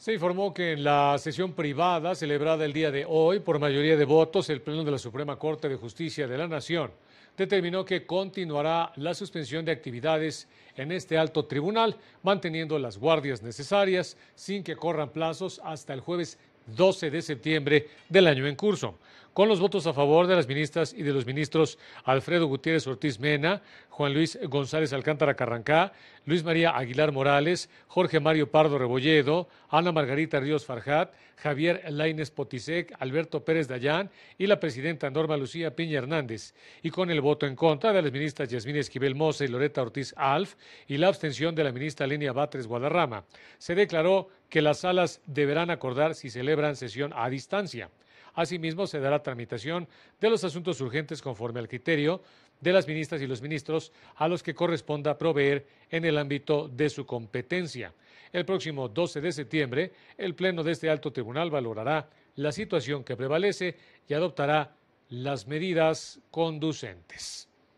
Se informó que en la sesión privada celebrada el día de hoy por mayoría de votos, el Pleno de la Suprema Corte de Justicia de la Nación determinó que continuará la suspensión de actividades en este alto tribunal, manteniendo las guardias necesarias sin que corran plazos hasta el jueves 12 de septiembre del año en curso con los votos a favor de las ministras y de los ministros Alfredo Gutiérrez Ortiz Mena, Juan Luis González Alcántara Carrancá, Luis María Aguilar Morales, Jorge Mario Pardo Rebolledo, Ana Margarita Ríos Farjat, Javier Laines Potisek, Alberto Pérez Dayán y la presidenta Norma Lucía Piña Hernández, y con el voto en contra de las ministras Yasmín Esquivel Mosa y Loreta Ortiz Alf y la abstención de la ministra Lenia Batres Guadarrama. Se declaró que las salas deberán acordar si celebran sesión a distancia. Asimismo, se dará tramitación de los asuntos urgentes conforme al criterio de las ministras y los ministros a los que corresponda proveer en el ámbito de su competencia. El próximo 12 de septiembre, el Pleno de este alto tribunal valorará la situación que prevalece y adoptará las medidas conducentes.